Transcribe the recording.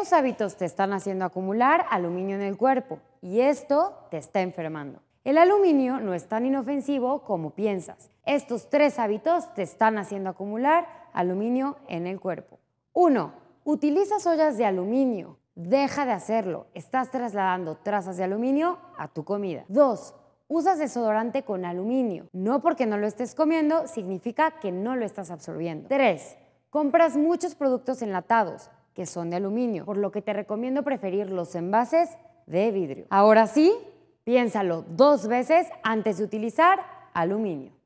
Estos hábitos te están haciendo acumular aluminio en el cuerpo y esto te está enfermando. El aluminio no es tan inofensivo como piensas. Estos tres hábitos te están haciendo acumular aluminio en el cuerpo. 1. Utilizas ollas de aluminio. Deja de hacerlo. Estás trasladando trazas de aluminio a tu comida. 2. Usas desodorante con aluminio. No porque no lo estés comiendo, significa que no lo estás absorbiendo. 3. Compras muchos productos enlatados que son de aluminio, por lo que te recomiendo preferir los envases de vidrio. Ahora sí, piénsalo dos veces antes de utilizar aluminio.